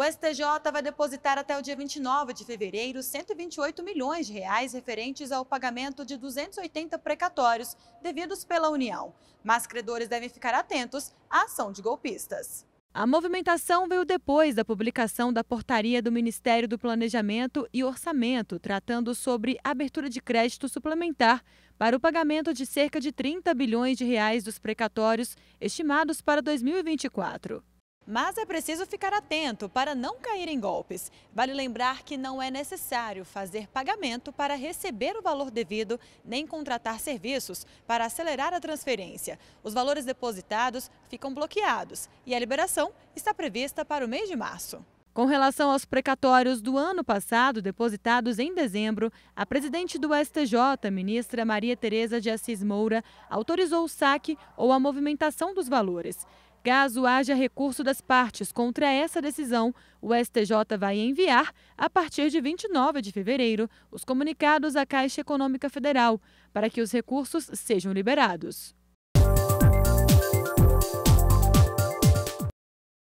O STJ vai depositar até o dia 29 de fevereiro 128 milhões de reais referentes ao pagamento de 280 precatórios devidos pela União. Mas credores devem ficar atentos à ação de golpistas. A movimentação veio depois da publicação da portaria do Ministério do Planejamento e Orçamento, tratando sobre abertura de crédito suplementar para o pagamento de cerca de 30 bilhões de reais dos precatórios estimados para 2024 mas é preciso ficar atento para não cair em golpes. Vale lembrar que não é necessário fazer pagamento para receber o valor devido, nem contratar serviços para acelerar a transferência. Os valores depositados ficam bloqueados e a liberação está prevista para o mês de março. Com relação aos precatórios do ano passado, depositados em dezembro, a presidente do STJ, ministra Maria Tereza de Assis Moura, autorizou o saque ou a movimentação dos valores. Caso haja recurso das partes contra essa decisão, o STJ vai enviar, a partir de 29 de fevereiro, os comunicados à Caixa Econômica Federal, para que os recursos sejam liberados.